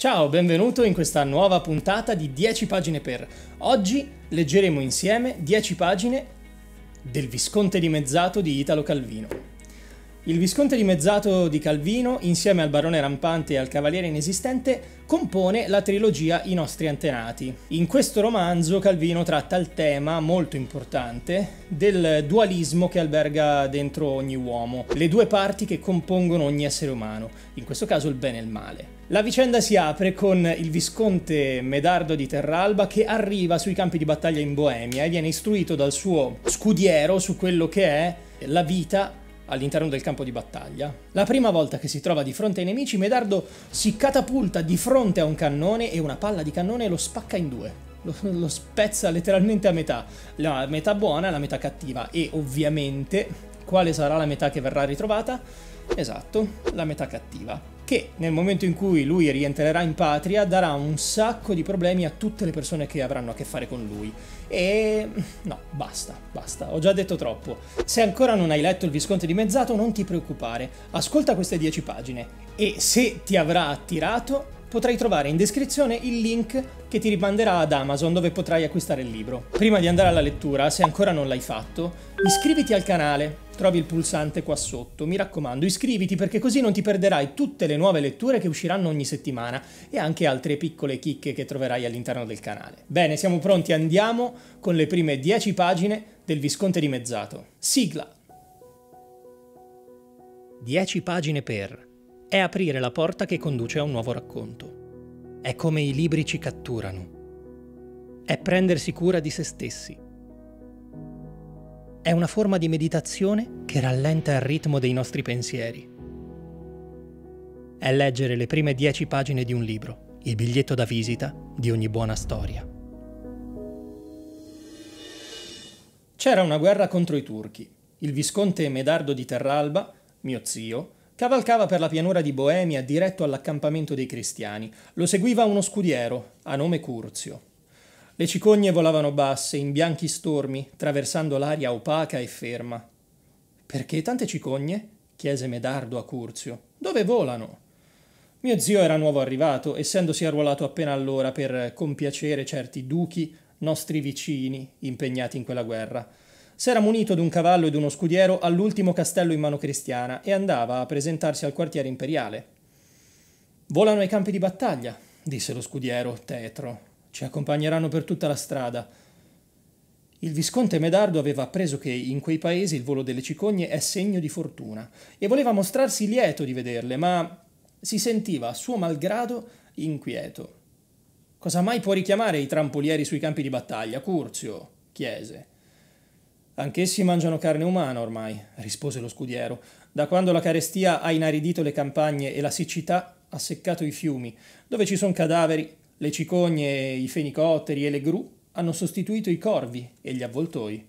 Ciao, benvenuto in questa nuova puntata di 10 pagine per. Oggi leggeremo insieme 10 pagine del Visconte dimezzato di Italo Calvino. Il visconte dimezzato di Calvino, insieme al barone rampante e al cavaliere inesistente, compone la trilogia I nostri antenati. In questo romanzo Calvino tratta il tema, molto importante, del dualismo che alberga dentro ogni uomo, le due parti che compongono ogni essere umano, in questo caso il bene e il male. La vicenda si apre con il visconte Medardo di Terralba che arriva sui campi di battaglia in Boemia e viene istruito dal suo scudiero su quello che è la vita all'interno del campo di battaglia. La prima volta che si trova di fronte ai nemici, Medardo si catapulta di fronte a un cannone e una palla di cannone lo spacca in due. Lo, lo spezza letteralmente a metà, la metà buona e la metà cattiva e ovviamente quale sarà la metà che verrà ritrovata? Esatto, la metà cattiva che nel momento in cui lui rientrerà in patria darà un sacco di problemi a tutte le persone che avranno a che fare con lui. E no, basta, basta, ho già detto troppo. Se ancora non hai letto il Visconte dimezzato non ti preoccupare, ascolta queste 10 pagine e se ti avrà attirato potrai trovare in descrizione il link che ti rimanderà ad Amazon dove potrai acquistare il libro. Prima di andare alla lettura, se ancora non l'hai fatto, iscriviti al canale trovi il pulsante qua sotto. Mi raccomando, iscriviti perché così non ti perderai tutte le nuove letture che usciranno ogni settimana e anche altre piccole chicche che troverai all'interno del canale. Bene, siamo pronti, andiamo con le prime 10 pagine del Visconte dimezzato. Sigla! 10 pagine per è aprire la porta che conduce a un nuovo racconto. È come i libri ci catturano. È prendersi cura di se stessi è una forma di meditazione che rallenta il ritmo dei nostri pensieri. È leggere le prime dieci pagine di un libro, il biglietto da visita di ogni buona storia. C'era una guerra contro i turchi. Il visconte Medardo di Terralba, mio zio, cavalcava per la pianura di Boemia diretto all'accampamento dei cristiani. Lo seguiva uno scudiero, a nome Curzio. Le cicogne volavano basse, in bianchi stormi, traversando l'aria opaca e ferma. Perché tante cicogne? chiese Medardo a Curzio. Dove volano? Mio zio era nuovo arrivato, essendosi arruolato appena allora per compiacere certi duchi, nostri vicini, impegnati in quella guerra. S'era munito d'un cavallo e d'uno scudiero all'ultimo castello in mano cristiana e andava a presentarsi al quartiere imperiale. Volano ai campi di battaglia, disse lo scudiero, tetro. Ci accompagneranno per tutta la strada. Il visconte Medardo aveva appreso che in quei paesi il volo delle cicogne è segno di fortuna e voleva mostrarsi lieto di vederle, ma si sentiva a suo malgrado inquieto. Cosa mai può richiamare i trampolieri sui campi di battaglia? Curzio, chiese. Anch'essi mangiano carne umana ormai, rispose lo scudiero. Da quando la carestia ha inaridito le campagne e la siccità ha seccato i fiumi, dove ci sono cadaveri, le cicogne, i fenicotteri e le gru hanno sostituito i corvi e gli avvoltoi.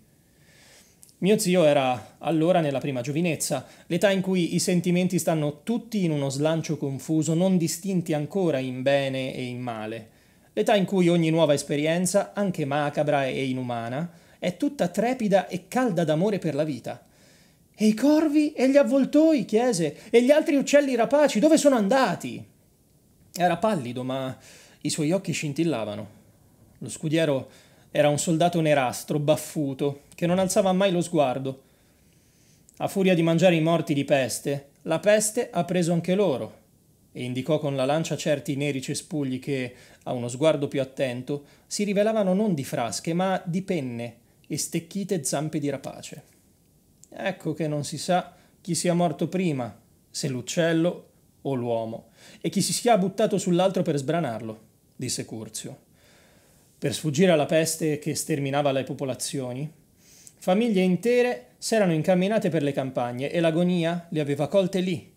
Mio zio era allora nella prima giovinezza, l'età in cui i sentimenti stanno tutti in uno slancio confuso, non distinti ancora in bene e in male, l'età in cui ogni nuova esperienza, anche macabra e inumana, è tutta trepida e calda d'amore per la vita. E i corvi e gli avvoltoi, chiese, e gli altri uccelli rapaci, dove sono andati? Era pallido, ma i suoi occhi scintillavano. Lo scudiero era un soldato nerastro, baffuto, che non alzava mai lo sguardo. A furia di mangiare i morti di peste, la peste ha preso anche loro, e indicò con la lancia certi neri cespugli che, a uno sguardo più attento, si rivelavano non di frasche, ma di penne e stecchite zampe di rapace. Ecco che non si sa chi sia morto prima, se l'uccello o l'uomo, e chi si sia buttato sull'altro per sbranarlo disse Curzio. Per sfuggire alla peste che sterminava le popolazioni, famiglie intere s'erano incamminate per le campagne e l'agonia le aveva colte lì.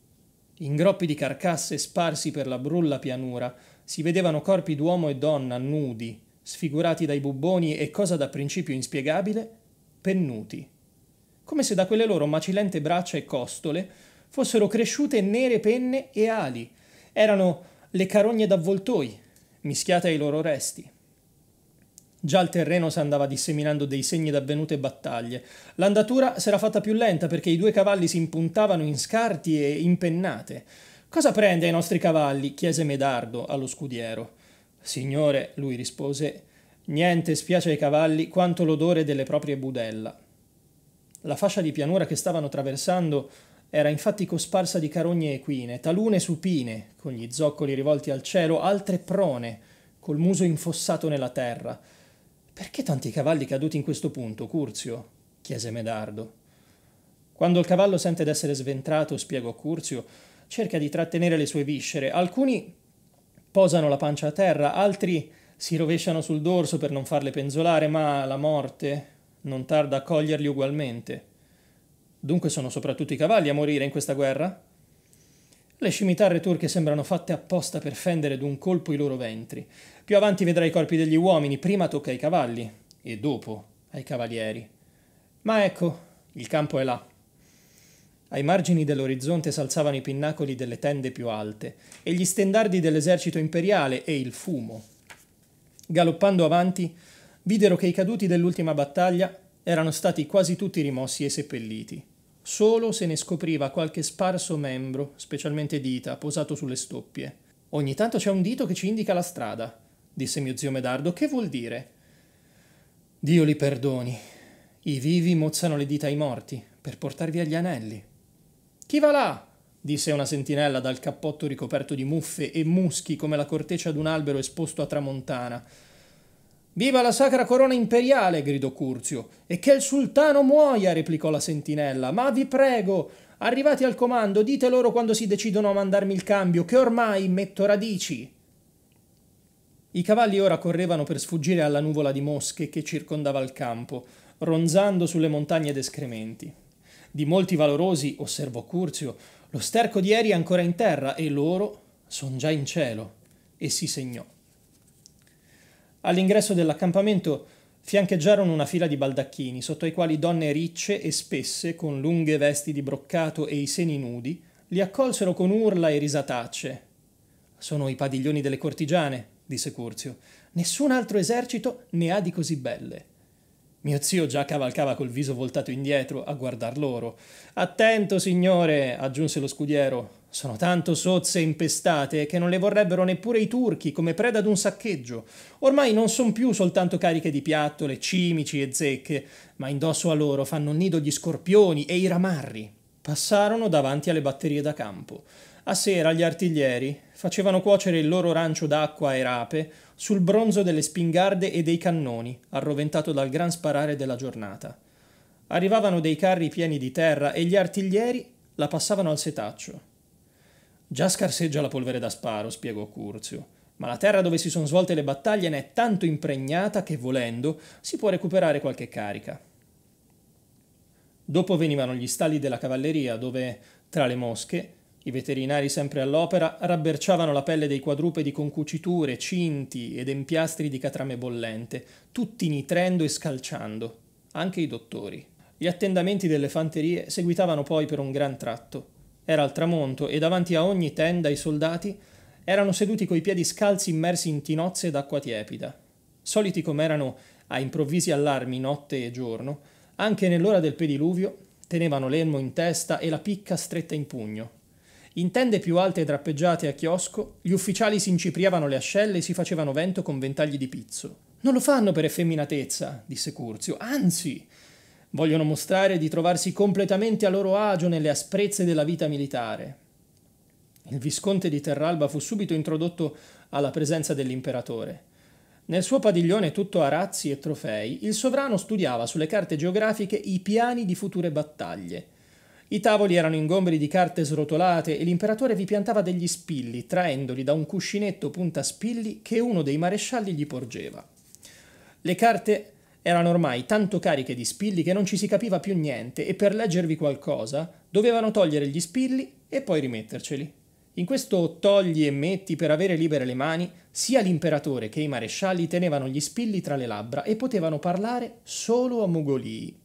In groppi di carcasse sparsi per la brulla pianura si vedevano corpi d'uomo e donna nudi, sfigurati dai bubboni e, cosa da principio inspiegabile, pennuti, come se da quelle loro macilente braccia e costole fossero cresciute nere penne e ali. Erano le carogne d'avvoltoi, mischiate ai loro resti. Già il terreno s'andava disseminando dei segni d'avvenute battaglie. L'andatura s'era fatta più lenta perché i due cavalli si impuntavano in scarti e impennate. Cosa prende ai nostri cavalli? chiese Medardo allo scudiero. Signore, lui rispose, niente spiace ai cavalli quanto l'odore delle proprie budella. La fascia di pianura che stavano attraversando era infatti cosparsa di carogne equine, talune supine, con gli zoccoli rivolti al cielo, altre prone, col muso infossato nella terra. Perché tanti cavalli caduti in questo punto, Curzio? chiese Medardo. Quando il cavallo sente d'essere sventrato, spiegò Curzio, cerca di trattenere le sue viscere. Alcuni posano la pancia a terra, altri si rovesciano sul dorso per non farle penzolare, ma la morte non tarda a coglierli ugualmente. Dunque sono soprattutto i cavalli a morire in questa guerra? Le scimitarre turche sembrano fatte apposta per fendere d'un colpo i loro ventri. Più avanti vedrai i corpi degli uomini, prima tocca ai cavalli e dopo ai cavalieri. Ma ecco, il campo è là. Ai margini dell'orizzonte s'alzavano i pinnacoli delle tende più alte e gli stendardi dell'esercito imperiale e il fumo. Galoppando avanti, videro che i caduti dell'ultima battaglia erano stati quasi tutti rimossi e seppelliti. Solo se ne scopriva qualche sparso membro, specialmente dita, posato sulle stoppie. Ogni tanto c'è un dito che ci indica la strada, disse mio zio Medardo. Che vuol dire? Dio li perdoni. I vivi mozzano le dita ai morti per portar via gli anelli. Chi va là? disse una sentinella dal cappotto ricoperto di muffe e muschi come la corteccia d'un albero esposto a tramontana. Viva la sacra corona imperiale! gridò Curzio. E che il sultano muoia! replicò la sentinella. Ma vi prego, arrivati al comando, dite loro quando si decidono a mandarmi il cambio, che ormai metto radici. I cavalli ora correvano per sfuggire alla nuvola di mosche che circondava il campo, ronzando sulle montagne d'escrementi. Di molti valorosi, osservò Curzio, lo sterco di ieri è ancora in terra e loro sono già in cielo. E si segnò. All'ingresso dell'accampamento fiancheggiarono una fila di baldacchini, sotto i quali donne ricce e spesse, con lunghe vesti di broccato e i seni nudi, li accolsero con urla e risatacce. Sono i padiglioni delle cortigiane, disse Curzio. Nessun altro esercito ne ha di così belle. Mio zio già cavalcava col viso voltato indietro a guardar loro. Attento, signore, aggiunse lo scudiero. Sono tanto sozze e impestate che non le vorrebbero neppure i turchi come preda d'un saccheggio. Ormai non son più soltanto cariche di piattole, cimici e zecche, ma indosso a loro fanno nido gli scorpioni e i ramarri. Passarono davanti alle batterie da campo. A sera gli artiglieri facevano cuocere il loro rancio d'acqua e rape sul bronzo delle spingarde e dei cannoni, arroventato dal gran sparare della giornata. Arrivavano dei carri pieni di terra e gli artiglieri la passavano al setaccio. Già scarseggia la polvere da sparo, spiegò Curzio, ma la terra dove si sono svolte le battaglie ne è tanto impregnata che, volendo, si può recuperare qualche carica. Dopo venivano gli stalli della cavalleria, dove, tra le mosche, i veterinari sempre all'opera rabberciavano la pelle dei quadrupedi con cuciture, cinti ed empiastri di catrame bollente, tutti nitrendo e scalciando, anche i dottori. Gli attendamenti delle fanterie seguitavano poi per un gran tratto. Era al tramonto e davanti a ogni tenda i soldati erano seduti coi piedi scalzi immersi in tinozze d'acqua tiepida. Soliti com'erano a improvvisi allarmi notte e giorno, anche nell'ora del pediluvio tenevano l'elmo in testa e la picca stretta in pugno. In tende più alte e drappeggiate a chiosco, gli ufficiali si incipriavano le ascelle e si facevano vento con ventagli di pizzo. Non lo fanno per effeminatezza, disse Curzio, anzi, Vogliono mostrare di trovarsi completamente a loro agio nelle asprezze della vita militare. Il visconte di Terralba fu subito introdotto alla presenza dell'imperatore. Nel suo padiglione tutto arazzi e trofei, il sovrano studiava sulle carte geografiche i piani di future battaglie. I tavoli erano ingombri di carte srotolate e l'imperatore vi piantava degli spilli, traendoli da un cuscinetto punta spilli che uno dei marescialli gli porgeva. Le carte erano ormai tanto cariche di spilli che non ci si capiva più niente e per leggervi qualcosa dovevano togliere gli spilli e poi rimetterceli. In questo togli e metti per avere libere le mani, sia l'imperatore che i marescialli tenevano gli spilli tra le labbra e potevano parlare solo a mugolii.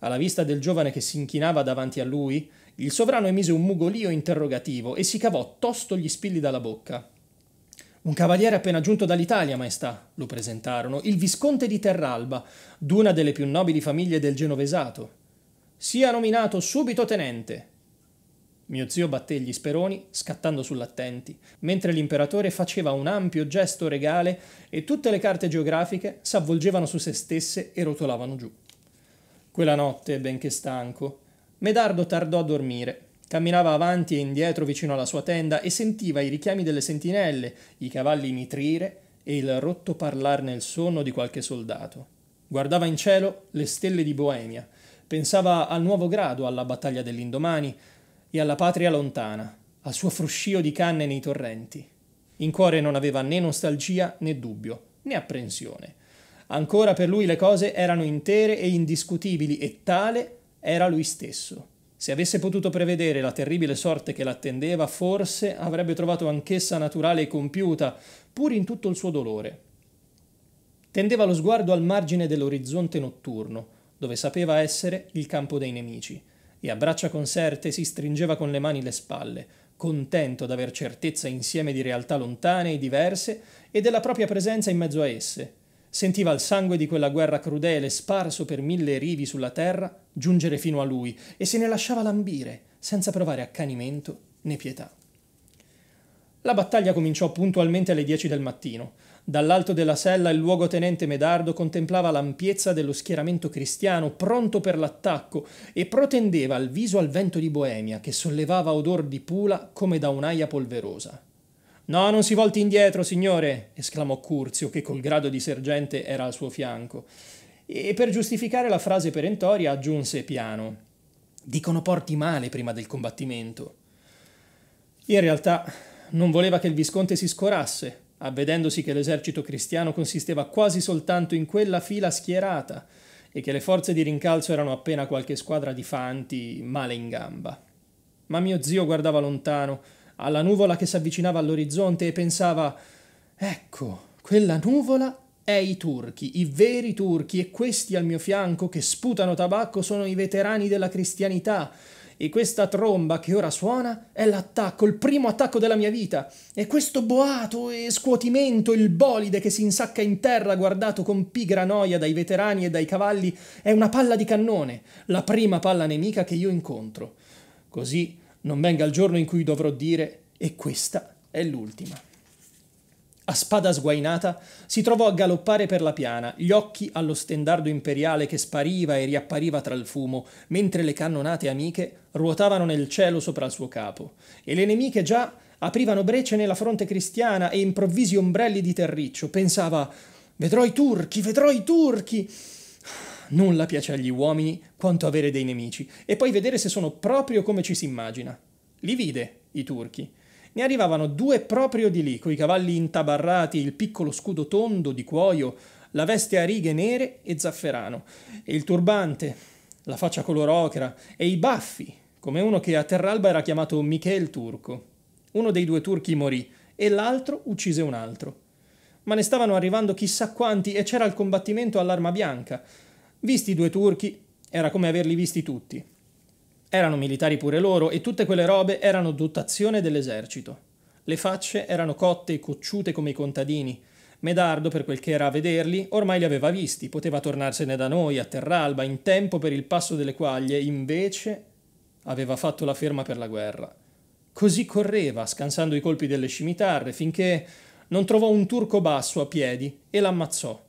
Alla vista del giovane che si inchinava davanti a lui, il sovrano emise un mugolio interrogativo e si cavò tosto gli spilli dalla bocca. Un cavaliere appena giunto dall'Italia, maestà, lo presentarono, il visconte di Terralba, d'una delle più nobili famiglie del genovesato. Sia nominato subito tenente. Mio zio batté gli speroni, scattando sull'attenti, mentre l'imperatore faceva un ampio gesto regale e tutte le carte geografiche s'avvolgevano su se stesse e rotolavano giù. Quella notte, benché stanco, Medardo tardò a dormire Camminava avanti e indietro vicino alla sua tenda e sentiva i richiami delle sentinelle, i cavalli mitrire e il rotto parlar nel sonno di qualche soldato. Guardava in cielo le stelle di Boemia, pensava al nuovo grado, alla battaglia dell'indomani e alla patria lontana, al suo fruscio di canne nei torrenti. In cuore non aveva né nostalgia né dubbio, né apprensione. Ancora per lui le cose erano intere e indiscutibili e tale era lui stesso. Se avesse potuto prevedere la terribile sorte che l'attendeva, forse avrebbe trovato anch'essa naturale e compiuta, pur in tutto il suo dolore. Tendeva lo sguardo al margine dell'orizzonte notturno, dove sapeva essere il campo dei nemici, e a braccia conserte si stringeva con le mani le spalle, contento d'aver certezza insieme di realtà lontane e diverse e della propria presenza in mezzo a esse. Sentiva il sangue di quella guerra crudele sparso per mille rivi sulla terra giungere fino a lui e se ne lasciava lambire, senza provare accanimento né pietà. La battaglia cominciò puntualmente alle 10 del mattino. Dall'alto della sella il luogotenente Medardo contemplava l'ampiezza dello schieramento cristiano pronto per l'attacco e protendeva il viso al vento di Boemia che sollevava odor di pula come da un'aia polverosa. No, non si volti indietro, signore! esclamò Curzio, che col grado di sergente era al suo fianco e per giustificare la frase perentoria aggiunse piano Dicono porti male prima del combattimento. In realtà non voleva che il visconte si scorasse, avvedendosi che l'esercito cristiano consisteva quasi soltanto in quella fila schierata e che le forze di rincalzo erano appena qualche squadra di fanti male in gamba. Ma mio zio guardava lontano, alla nuvola che si avvicinava all'orizzonte e pensava Ecco, quella nuvola è i turchi, i veri turchi, e questi al mio fianco che sputano tabacco sono i veterani della cristianità. E questa tromba che ora suona è l'attacco, il primo attacco della mia vita. E questo boato e scuotimento, il bolide che si insacca in terra guardato con pigra noia dai veterani e dai cavalli, è una palla di cannone, la prima palla nemica che io incontro. Così non venga il giorno in cui dovrò dire e questa è l'ultima a spada sguainata, si trovò a galoppare per la piana, gli occhi allo stendardo imperiale che spariva e riappariva tra il fumo, mentre le cannonate amiche ruotavano nel cielo sopra il suo capo, e le nemiche già aprivano brecce nella fronte cristiana e improvvisi ombrelli di terriccio. Pensava «Vedrò i turchi, vedrò i turchi!» Nulla piace agli uomini quanto avere dei nemici, e poi vedere se sono proprio come ci si immagina. Li vide, i turchi, ne arrivavano due proprio di lì, coi cavalli intabarrati, il piccolo scudo tondo di cuoio, la veste a righe nere e zafferano, e il turbante, la faccia color ocra e i baffi, come uno che a Terralba era chiamato Michele Turco. Uno dei due turchi morì e l'altro uccise un altro. Ma ne stavano arrivando chissà quanti e c'era il combattimento all'arma bianca. Visti i due turchi, era come averli visti tutti. Erano militari pure loro e tutte quelle robe erano dotazione dell'esercito. Le facce erano cotte e cocciute come i contadini. Medardo, per quel che era a vederli, ormai li aveva visti, poteva tornarsene da noi, a Terralba, in tempo per il passo delle quaglie, invece aveva fatto la ferma per la guerra. Così correva, scansando i colpi delle scimitarre, finché non trovò un turco basso a piedi e l'ammazzò.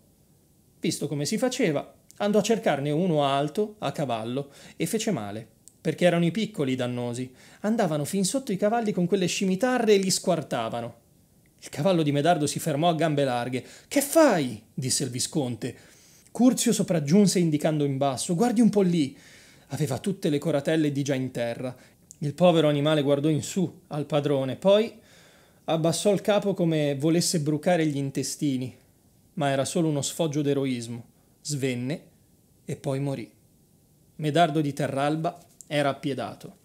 Visto come si faceva, andò a cercarne uno alto, a cavallo, e fece male perché erano i piccoli i dannosi. Andavano fin sotto i cavalli con quelle scimitarre e li squartavano. Il cavallo di Medardo si fermò a gambe larghe. Che fai? disse il visconte. Curzio sopraggiunse indicando in basso. Guardi un po' lì. Aveva tutte le coratelle di già in terra. Il povero animale guardò in su al padrone, poi abbassò il capo come volesse brucare gli intestini, ma era solo uno sfoggio d'eroismo. Svenne e poi morì. Medardo di Terralba era appiedato.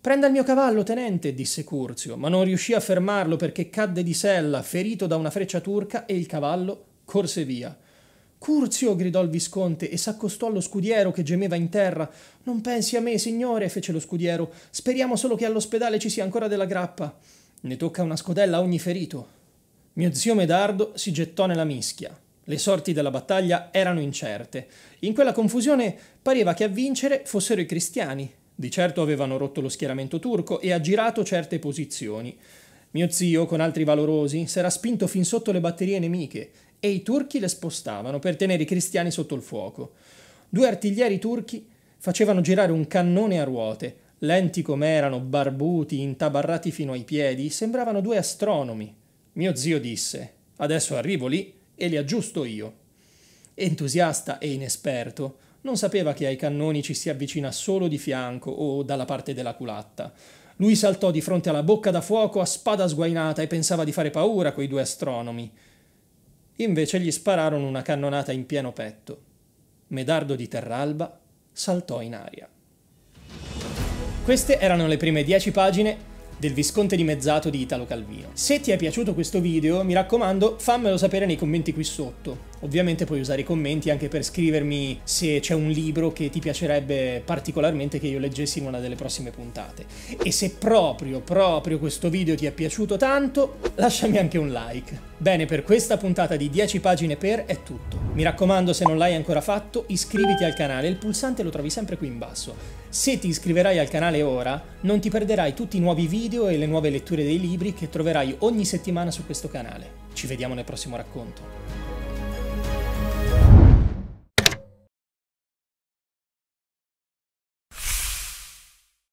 Prenda il mio cavallo, tenente, disse Curzio, ma non riuscì a fermarlo perché cadde di sella, ferito da una freccia turca, e il cavallo corse via. Curzio, gridò il visconte e s'accostò allo scudiero che gemeva in terra. Non pensi a me, signore, fece lo scudiero. Speriamo solo che all'ospedale ci sia ancora della grappa. Ne tocca una scodella a ogni ferito. Mio zio Medardo si gettò nella mischia. Le sorti della battaglia erano incerte. In quella confusione pareva che a vincere fossero i cristiani di certo avevano rotto lo schieramento turco e aggirato certe posizioni. Mio zio, con altri valorosi, s'era spinto fin sotto le batterie nemiche e i turchi le spostavano per tenere i cristiani sotto il fuoco. Due artiglieri turchi facevano girare un cannone a ruote. Lenti com'erano, barbuti, intabarrati fino ai piedi, sembravano due astronomi. Mio zio disse: Adesso arrivo lì e li aggiusto io. Entusiasta e inesperto, non sapeva che ai cannoni ci si avvicina solo di fianco o dalla parte della culatta. Lui saltò di fronte alla bocca da fuoco a spada sguainata e pensava di fare paura quei due astronomi. Invece gli spararono una cannonata in pieno petto. Medardo di Terralba saltò in aria. Queste erano le prime dieci pagine del Visconte di Mezzato di Italo Calvino. Se ti è piaciuto questo video, mi raccomando, fammelo sapere nei commenti qui sotto. Ovviamente puoi usare i commenti anche per scrivermi se c'è un libro che ti piacerebbe particolarmente che io leggessi in una delle prossime puntate. E se proprio, proprio questo video ti è piaciuto tanto, lasciami anche un like. Bene, per questa puntata di 10 pagine per è tutto. Mi raccomando, se non l'hai ancora fatto, iscriviti al canale, il pulsante lo trovi sempre qui in basso. Se ti iscriverai al canale ora, non ti perderai tutti i nuovi video e le nuove letture dei libri che troverai ogni settimana su questo canale. Ci vediamo nel prossimo racconto.